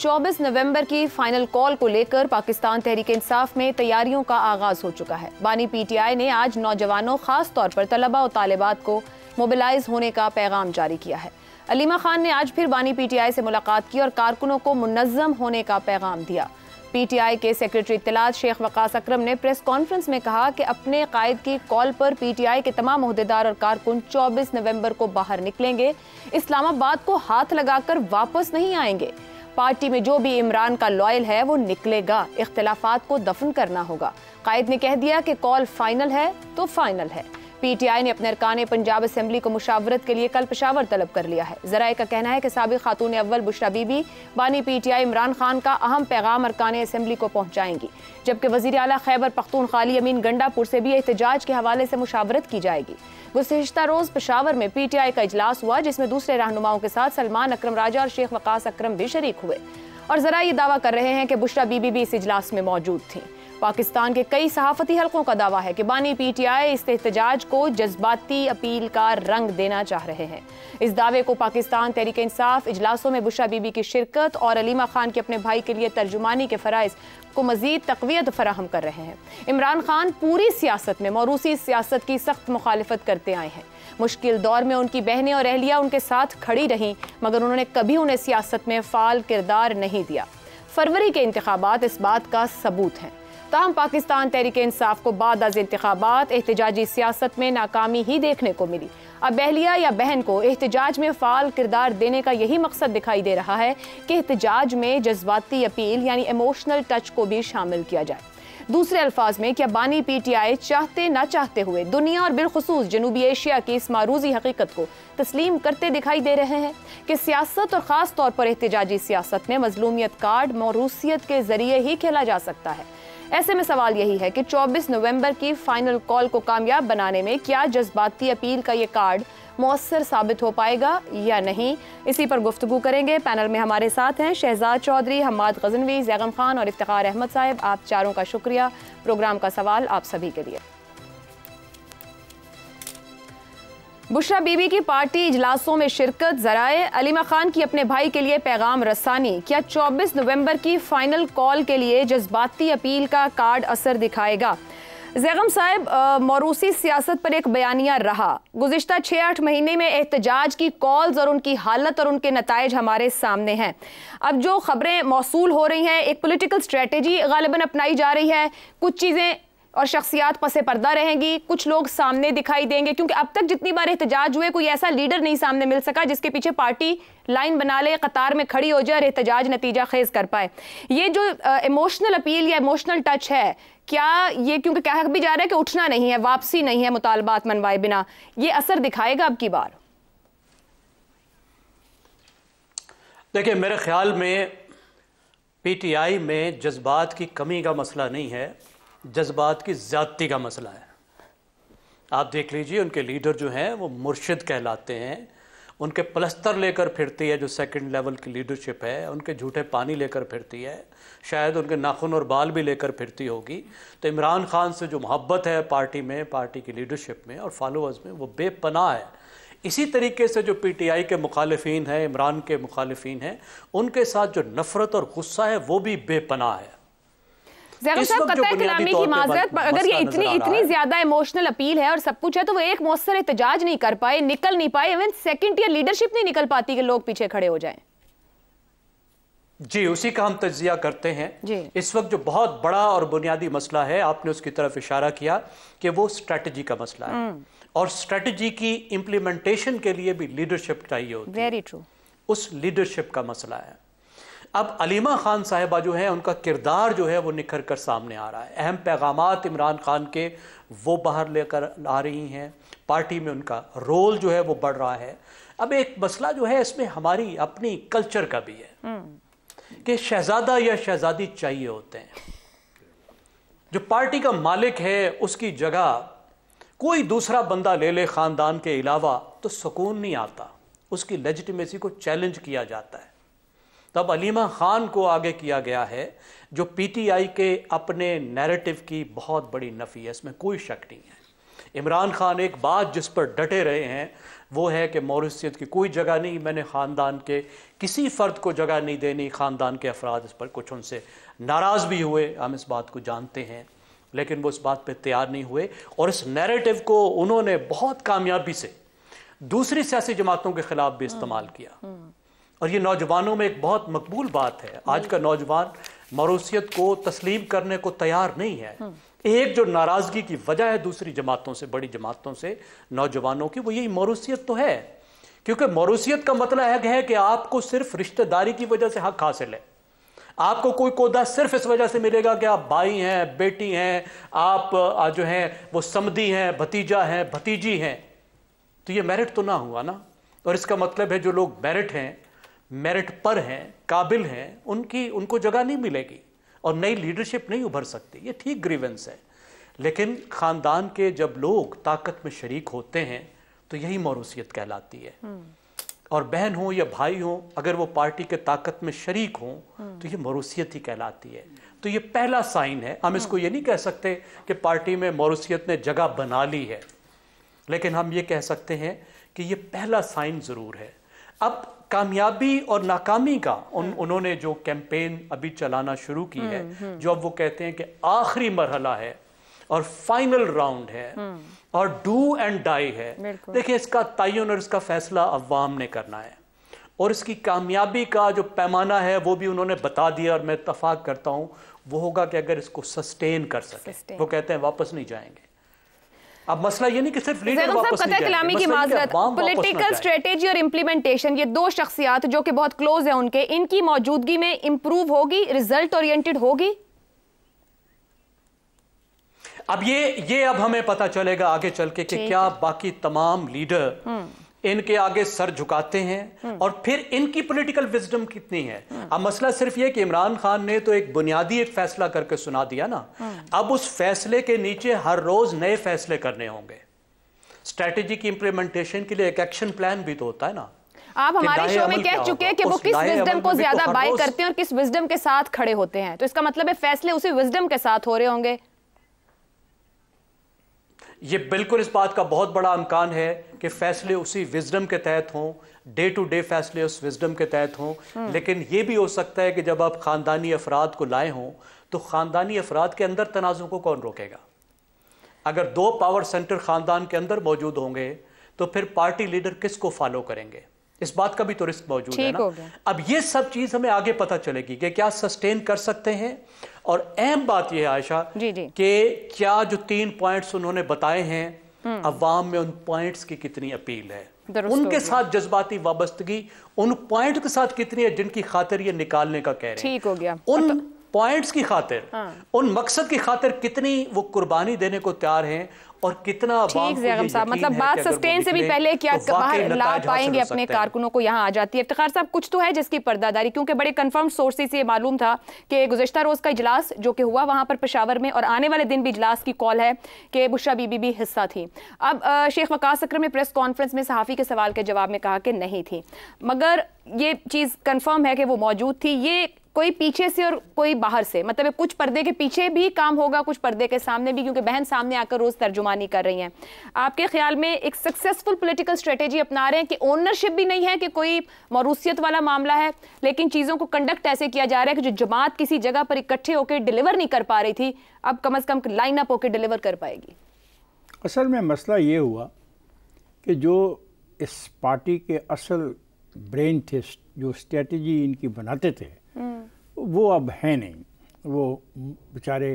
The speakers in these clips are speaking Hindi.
24 नवंबर की फाइनल कॉल को लेकर पाकिस्तान तहरीक इंसाफ में तैयारियों का आगाज हो चुका है बानी पीटीआई ने आज नौजवानों खास तौर पर तलबा और तालिबात को मोबिलाइज होने का पैगाम जारी किया है अलीमा खान ने आज फिर बानी पीटीआई से मुलाकात की और कारकुनों को मुनजम होने का पैगाम दिया पीटीआई के सेक्रेटरी इतलात शेख वकास अक्रम ने प्रेस कॉन्फ्रेंस में कहा कि अपने कायद की कॉल पर पीटीआई के तमाम अहदेदार और कारकुन 24 नवंबर को बाहर निकलेंगे इस्लामाबाद को हाथ लगाकर वापस नहीं आएंगे पार्टी में जो भी इमरान का लॉयल है वो निकलेगा इख्तलाफात को दफन करना होगा कायद ने कह दिया कि कॉल फाइनल है तो फाइनल है पीटीआई ने अपने अरकान पंजाब असम्बली को मुशावरत के लिए कल पशावर तलब कर लिया है जराये का कहना है कि सबक खातून अव्वल बुशरा बीबी बानी पीटीआई इमरान खान का अहम पैगाम अरकान असम्बली को पहुंचाएंगी जबकि वजी अला खैबर खाली अमीन गंडापुर से भी एहतजाज के हवाले से मुशावरत की जाएगी गुजशत रोज़ पशावर में पी टी आई का इजलास हुआ जिसमें दूसरे रहनुमाओं के साथ सलमान अक्रम राजा और शेख वकास अक्रम भी शरीक हुए और जरा ये दावा कर रहे हैं कि बुशरा बीबी भी इस इजलास में मौजूद थी पाकिस्तान के कई सहाफती हलकों का दावा है कि बानी पी टी आई इस एहतजाज को जज्बाती अपील का रंग देना चाह रहे हैं इस दावे को पाकिस्तान तहरीक इंसाफ इजलासों में बुशा बीबी की शिरकत और अलीमा खान के अपने भाई के लिए तर्जुमानी के फरज़ को मजीद तकवीत फराहम कर रहे हैं इमरान खान पूरी सियासत में मौरूसी सियासत की सख्त मुखालफत करते आए हैं मुश्किल दौर में उनकी बहनें और अहलिया उनके साथ खड़ी रहीं मगर उन्होंने कभी उन्हें सियासत में फ़ाल किरदार नहीं दिया फरवरी के इंतबात इस बात का सबूत हैं ताहम पाकिस्तान तहरीक इंसाफ को बाद अज इंतबात एहतजाजी सियासत में नाकामी ही देखने को मिली अब बहलिया या बहन को एहतजाज में फ़ाल किरदार देने का यही मकसद दिखाई दे रहा है कि एहतजाज में जज्बाती अपील यानी इमोशनल टच को भी शामिल किया जाए दूसरे अल्फाज में क्या बानी पी टी आई चाहते ना चाहते हुए दुनिया और बिलखसूस जनूबी एशिया की इस मारूजी हकीकत को तस्लीम करते दिखाई दे रहे हैं कि सियासत और ख़ास तौर पर एहतजाजी सियासत में मजलूमियत कार्ड मौरूसीत के जरिए ही खेला जा सकता है ऐसे में सवाल यही है कि 24 नवंबर की फाइनल कॉल को कामयाब बनाने में क्या जज्बाती अपील का ये कार्ड मौसर साबित हो पाएगा या नहीं इसी पर गुफ्तु करेंगे पैनल में हमारे साथ हैं शहजाद चौधरी हमाद गजनवी जैगम खान और इफ्तार अहमद साहब आप चारों का शुक्रिया प्रोग्राम का सवाल आप सभी के लिए बुशरा बीबी की पार्टी इजलासों में शिरकत जराए अलीमा खान की अपने भाई के लिए पैगाम रसानी क्या 24 नवंबर की फाइनल कॉल के लिए जज्बाती अपील का कार्ड असर दिखाएगा जैगम साहब मौरूसी सियासत पर एक बयानिया रहा गुजशत छः आठ महीने में एहतजाज की कॉल्स और उनकी हालत और उनके नतज हमारे सामने हैं अब जो खबरें मौसू हो रही हैं एक पोलिटिकल स्ट्रेटी गालिबा अपनाई जा रही है कुछ चीज़ें और शख्सियात पसे पर्दा रहेंगी कुछ लोग सामने दिखाई देंगे क्योंकि अब तक जितनी बार एहतजाज हुए कोई ऐसा लीडर नहीं सामने मिल सका जिसके पीछे पार्टी लाइन बना ले कतार में खड़ी हो जाए और एहतजाज नतीजा खेज कर पाए ये जो इमोशनल अपील या इमोशनल टच है क्या ये क्योंकि कह भी जा रहा है कि उठना नहीं है वापसी नहीं है मुतालबात मनवाए बिना ये असर दिखाएगा अब की बार देखिए मेरे ख्याल में पीटीआई में जज्बात की कमी का मसला नहीं है जज्बात की ज़्यादती का मसला है आप देख लीजिए उनके लीडर जो हैं वो मुर्शिद कहलाते हैं उनके प्लस्तर लेकर फिरती है जो सेकंड लेवल की लीडरशिप है उनके झूठे पानी लेकर फिरती है शायद उनके नाखून और बाल भी लेकर फिरती होगी तो इमरान खान से जो मोहब्बत है पार्टी में पार्टी की लीडरशिप में और फॉलोअर्स में वो बेपनाह है इसी तरीके से जो पी टी आई के मुखालफन हैं इमरान के मुखालफी हैं उनके साथ जो नफ़रत और गुस्सा है वो भी बेपनाह है साहब की माजरत अगर ये इतनी इतनी ज्यादा इमोशनल अपील है और सब कुछ है तो वो एक मौसर एहतजाज नहीं कर पाए निकल नहीं पाए इवन सेकेंड ईयर लीडरशिप नहीं निकल पाती कि लोग पीछे खड़े हो जाए जी उसी का हम तजिया करते हैं इस वक्त जो बहुत बड़ा और बुनियादी मसला है आपने उसकी तरफ इशारा किया कि वो स्ट्रेटजी का मसला है हम्म। और स्ट्रेटजी की इम्प्लीमेंटेशन के लिए भी लीडरशिप चाहिए होती वेरी ट्रू उस लीडरशिप का मसला है अब अलीमा ख़ान साहिबा जो है उनका किरदार जो है वो निखर कर सामने आ रहा है अहम पैगाम इमरान खान के वो बाहर लेकर आ रही हैं पार्टी में उनका रोल जो है वो बढ़ रहा है अब एक मसला जो है इसमें हमारी अपनी कल्चर का भी है हम्म। कि शहजादा या शहजादी चाहिए होते हैं जो पार्टी का मालिक है उसकी जगह कोई दूसरा बंदा ले ले ख़ानदान के अलावा तो सुकून नहीं आता उसकी लेजिटिमेसी को चैलेंज किया जाता है तब अलीमा ख़ान को आगे किया गया है जो पीटीआई के अपने नैरेटिव की बहुत बड़ी नफ़ी है इसमें कोई शक नहीं है इमरान खान एक बात जिस पर डटे रहे हैं वो है कि मौरसीत की कोई जगह नहीं मैंने ख़ानदान के किसी फ़र्द को जगह नहीं देनी ख़ानदान के अफराद इस पर कुछ उनसे नाराज़ भी हुए हम इस बात को जानते हैं लेकिन वो इस बात पर तैयार नहीं हुए और इस नैरेटिव को उन्होंने बहुत कामयाबी से दूसरी सियासी जमातों के ख़िलाफ़ भी इस्तेमाल किया हम्म, हम्म। और ये नौजवानों में एक बहुत मकबूल बात है आज का नौजवान मरूसियत को तस्लीम करने को तैयार नहीं है हम्म। एक जो नाराज़गी की वजह है दूसरी जमातों से बड़ी जमातों से नौजवानों की वो यही मरूसीत तो है क्योंकि मरूसीत का मतलब है कि आपको सिर्फ रिश्तेदारी की वजह से हक हासिल है आपको कोई कोदा सिर्फ इस वजह से मिलेगा कि आप भाई हैं बेटी हैं आप जो हैं वो समदी हैं भतीजा हैं भतीजी हैं तो ये मेरिट तो ना हुआ ना और इसका मतलब है जो लोग मेरिट हैं मेरिट पर हैं काबिल हैं उनकी उनको जगह नहीं मिलेगी और नई लीडरशिप नहीं उभर सकती ये ठीक ग्रीवेंस है लेकिन ख़ानदान के जब लोग ताकत में शरीक होते हैं तो यही मौरूसियत कहलाती है हम्म। और बहन हो या भाई हो अगर वो पार्टी के ताकत में शरीक हो हम्म। तो ये मौरूसियत ही कहलाती है तो ये पहला साइन है हम हम्म। इसको ये नहीं कह सकते कि पार्टी में मौरूसियत ने जगह बना ली है लेकिन हम ये कह सकते हैं कि ये पहला साइन ज़रूर है अब कामयाबी और नाकामी का उन उन्होंने जो कैंपेन अभी चलाना शुरू की है हम्म, हम्म। जो अब वो कहते हैं कि आखिरी मरहला है और फाइनल राउंड है हम्म। और डू एंड डाई है देखिए इसका तयन और इसका फैसला अवाम ने करना है और इसकी कामयाबी का जो पैमाना है वो भी उन्होंने बता दिया और मैं इतफाक़ करता हूँ वो होगा कि अगर इसको सस्टेन कर सके वो कहते हैं वापस नहीं जाएंगे अब मसला ये नहीं कि सिर्फ लीडर वापस नहीं कलामी की माजरत पॉलिटिकल स्ट्रेटेजी और इम्प्लीमेंटेशन ये दो शख्सियात जो कि बहुत क्लोज है उनके इनकी मौजूदगी में इम्प्रूव होगी रिजल्ट ओरिएंटेड होगी अब ये ये अब हमें पता चलेगा आगे चल के कि क्या बाकी तमाम लीडर हम्म। इनके आगे सर झुकाते हैं और फिर इनकी पॉलिटिकल विजडम कितनी है अब मसला सिर्फ यह कि इमरान खान ने तो एक बुनियादी एक फैसला करके सुना दिया ना अब उस फैसले के नीचे हर रोज नए फैसले करने होंगे स्ट्रेटेजी की इंप्लीमेंटेशन के लिए एक एक्शन प्लान भी तो होता है ना आप हमारे शो में कह चुके हैं कि वो किस विजडम को तो ज्यादा बाय करते हैं और किस विजडम के साथ खड़े होते हैं तो इसका मतलब है फैसले उसी विजडम के साथ हो रहे होंगे ये बिल्कुल इस बात का बहुत बड़ा अमकान है कि फैसले उसी विजडम के तहत हों डे टू डे फैसले उस विजडम के तहत हों हम्म। लेकिन ये भी हो सकता है कि जब आप ख़ानदानी अफराद को लाए हों तो ख़ानदानी अफराद के अंदर तनाज़ों को कौन रोकेगा अगर दो पावर सेंटर ख़ानदान के अंदर मौजूद होंगे तो फिर पार्टी लीडर किसको फॉलो करेंगे इस बात का भी तो रिस्क मौजूद है ना अब ये सब चीज़ हमें आगे पता चलेगी कि क्या सस्टेन कर सकते हैं और अहम बात यह है आयशा कि क्या जो तीन पॉइंट्स उन्होंने बताए हैं हम्म। अवाम में उन पॉइंट्स की कितनी अपील है उनके साथ जज्बाती वाबस्तगी उन पॉइंट के साथ कितनी है जिनकी खातिर ये निकालने का कह रहे ठीक हो गया उन पॉइंट्स तो- की खातिर हाँ। उन मकसद की खातिर कितनी वो कुर्बानी देने को तैयार हैं और कितना ठीक जैगम साहब मतलब बात सस्टेन से भी पहले क्या तो बाहर ला पाएंगे अपने कारकुनों को यहाँ आ जाती है इफ्तार साहब कुछ तो है जिसकी पर्दादारी क्योंकि बड़े कन्फर्म सोर्सेज से ये मालूम था कि गुजशत रोज़ का इजलास जो कि हुआ वहाँ पर पेशावर में और आने वाले दिन भी इजलास की कॉल है कि बुशा बीबी भी हिस्सा थी अब शेख वकास अक्रम ने प्रेस कॉन्फ्रेंस में सहाफ़ी के सवाल के जवाब में कहा कि नहीं थी मगर ये चीज़ कन्फर्म है कि वो मौजूद थी ये कोई पीछे से और कोई बाहर से मतलब कुछ पर्दे के पीछे भी काम होगा कुछ पर्दे के सामने भी क्योंकि बहन सामने आकर रोज़ तर्जुमानी कर रही हैं आपके ख्याल में एक सक्सेसफुल पॉलिटिकल स्ट्रेटेजी अपना रहे हैं कि ओनरशिप भी नहीं है कि कोई मरूसियत वाला मामला है लेकिन चीज़ों को कंडक्ट ऐसे किया जा रहा है कि जो जमात किसी जगह पर इकट्ठे होकर डिलीवर नहीं कर पा रही थी अब कम अज़ कम लाइन अप होकर डिलीवर कर पाएगी असल में मसला ये हुआ कि जो इस पार्टी के असल ब्रेन थे जो स्ट्रेटेजी इनकी बनाते थे वो अब है नहीं वो बेचारे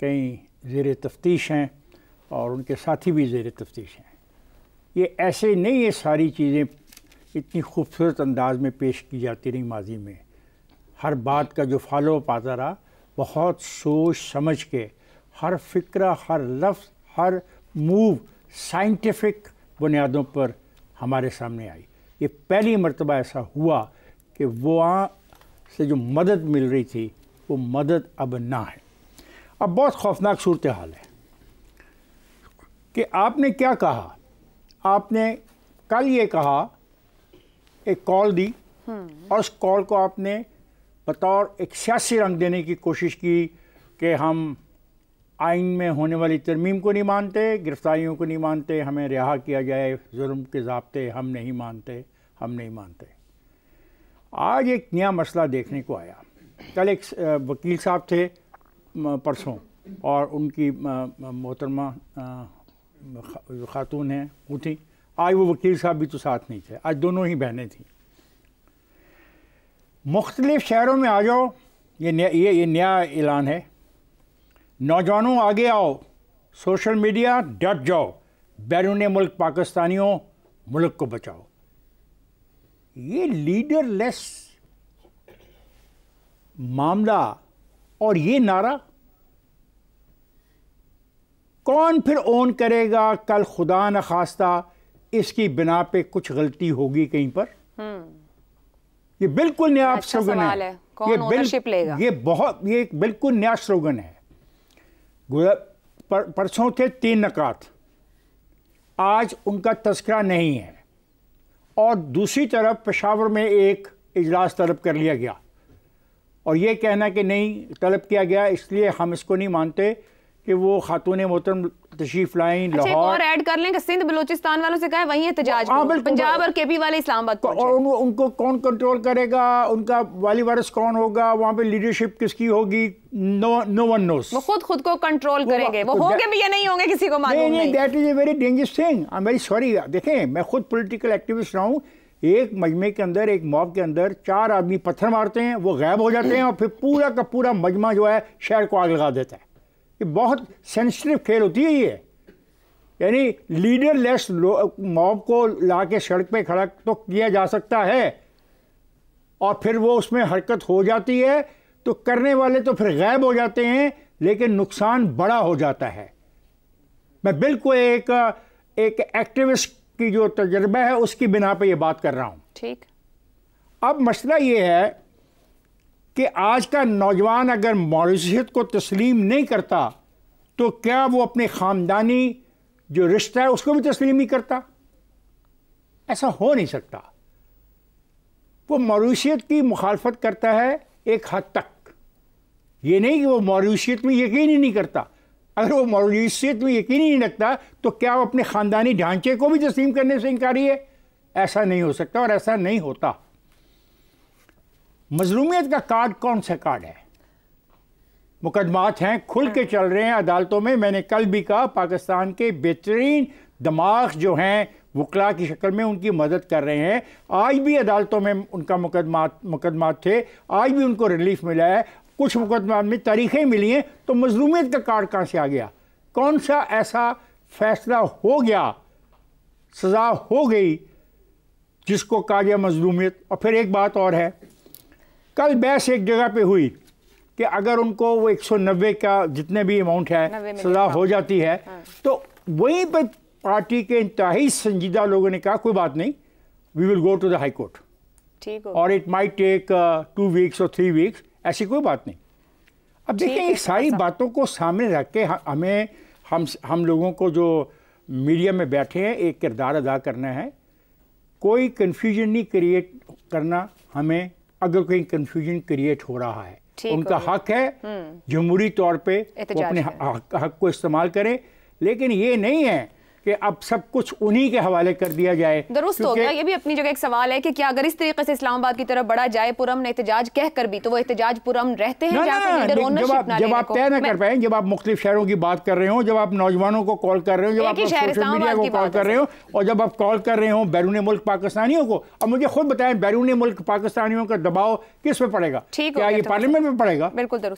कई ज़ेर तफ्तीश हैं और उनके साथी भी ज़ेर तफ्तीश हैं ये ऐसे नहीं ये सारी चीज़ें इतनी खूबसूरत अंदाज में पेश की जाती रही माजी में हर बात का जो फॉलोअप आता रहा बहुत सोच समझ के हर फिक्र हर लफ्ज़ हर मूव साइंटिफिक बुनियादों पर हमारे सामने आई ये पहली मरतबा ऐसा हुआ कि वो से जो मदद मिल रही थी वो मदद अब ना है अब बहुत खौफनाक सूरत हाल है कि आपने क्या कहा आपने कल ये कहा एक कॉल दी हम्म। और उस कॉल को आपने बतौर एक सियासी रंग देने की कोशिश की कि हम आइन में होने वाली तरमीम को नहीं मानते गिरफ़्तारियों को नहीं मानते हमें रिहा किया जाए जुर्म के जबते हम नहीं मानते हम नहीं मानते आज एक नया मसला देखने को आया कल एक वकील साहब थे परसों और उनकी मोहतरमा खातून हैं वो थी आज वो वकील साहब भी तो साथ नहीं थे आज दोनों ही बहनें थीं मुख्तलिफ़ शहरों में आ जाओ ये न्या, ये ये नया ऐलान है नौजवानों आगे आओ सोशल मीडिया डट जाओ बैरून मुल्क पाकिस्तानियों मुल्क को बचाओ ये लीडरलेस मामला और ये नारा कौन फिर ओन करेगा कल खुदा न खास्ता इसकी बिना पे कुछ गलती होगी कहीं पर हम्म। ये बिल्कुल नया अच्छा स्लोगन है, है। ये बिल, लेगा? ये बहुत ये बिल्कुल नया स्लोगन है परसों थे तीन नकात आज उनका तस्करा नहीं है और दूसरी तरफ पेशावर में एक इजलास तलब कर लिया गया और ये कहना कि नहीं तलब किया गया इसलिए हम इसको नहीं मानते कि वो ख़ातून मोहतरम तशीफ लाइन अच्छा, लाहौर और ऐड कर लें कि सिंध बलूचिस्तान वालों से कहे वहीं एहतजाज हाँ, पंजाब और केपी वाले इस्लामाबाद को और उन, उनको कौन कंट्रोल करेगा उनका वाली वारस कौन होगा वहाँ पे लीडरशिप किसकी होगी नो नो वन नोस वो खुद खुद को कंट्रोल करेंगे वो तो होंगे भी या नहीं होंगे किसी को मालूम नहीं that is a very dangerous thing I am very sorry देखें मैं खुद पोलिटिकल एक्टिविस्ट रहा हूँ एक मजमे के अंदर एक मॉब के अंदर चार आदमी पत्थर मारते हैं वो गायब हो जाते हैं और फिर पूरा का पूरा मजमा जो है शहर को आग लगा देता है ये बहुत सेंसिटिव खेल होती है ये यानी लीडर लेस मॉब को ला के सड़क पे खड़ा तो किया जा सकता है और फिर वो उसमें हरकत हो जाती है तो करने वाले तो फिर गायब हो जाते हैं लेकिन नुकसान बड़ा हो जाता है मैं बिल्कुल एक एक एक्टिविस्ट की जो तजर्बा है उसकी बिना पे ये बात कर रहा हूँ ठीक अब मसला ये है कि आज का नौजवान अगर मौजियत को तस्लीम नहीं करता तो क्या वो अपने ख़ानदानी जो रिश्ता है उसको भी तस्लीम नहीं करता ऐसा हो नहीं सकता वो मौरूसियत की मुखालफत करता है एक हद तक ये नहीं कि वो मौरूसियत में यकीन ही नहीं करता अगर वो मौरूसियत में यकीन ही नहीं रखता तो क्या वो अपने ख़ानदानी ढांचे को भी तस्लीम करने से इनकारी है ऐसा नहीं हो सकता और ऐसा नहीं होता मजलूमियत का कार्ड कौन सा कार्ड है मुकदमात हैं खुल के चल रहे हैं अदालतों में मैंने कल भी कहा पाकिस्तान के बेहतरीन दमाग जो हैं वकला की शक्ल में उनकी मदद कर रहे हैं आज भी अदालतों में उनका मुकदमा मुकदमा थे आज भी उनको रिलीफ मिला है कुछ मुकदमा में तारीखें मिली हैं तो मजलूमियत का कार्ड कहाँ से आ गया कौन सा ऐसा फैसला हो गया सज़ा हो गई जिसको कहा गया मजलूमियत और फिर एक बात और है कल बहस एक जगह पे हुई कि अगर उनको वो 190 का जितने भी अमाउंट है सजा हो जाती है हाँ। तो वहीं पर पार्टी के इंतहाई संजीदा लोगों ने कहा कोई बात नहीं we will go to the high court ठीक और it may take two weeks और थ्री वीक्स ऐसी कोई बात नहीं अब देखिए ये सारी बातों को सामने रख के हमें हम हम लोगों को जो मीडिया में बैठे हैं एक किरदार अदा करना है कोई कन्फ्यूजन नहीं क्रिएट करना हमें अगर कोई कंफ्यूजन क्रिएट हो रहा है उनका हक है हम्म। जमहूरी तौर पे वो अपने हक, हक को इस्तेमाल करें लेकिन ये नहीं है कि अब सब कुछ उन्हीं के हवाले कर दिया जाए दुरुस्त होगा ये भी अपनी जगह एक सवाल है कि क्या अगर इस तरीके से इस्लामाबाद की तरफ बढ़ा जाए पुरम एहतजाज कह कर भी तो वो एहतजाज पुरम रहते हैं जब आप तय ना कर पाए जब आप मुख्त शहरों की बात कर रहे हो जब आप नौजवानों को कॉल कर रहे हो जब आप सोशल मीडिया को कॉल कर रहे हो और जब आप कॉल कर रहे हो बैरून मुल्क पाकिस्तानियों को अब मुझे खुद बताएं बैरून मुल्क पाकिस्तानियों का दबाव किस पे पड़ेगा क्या ये तो पार्लियामेंट में पड़ेगा बिल्कुल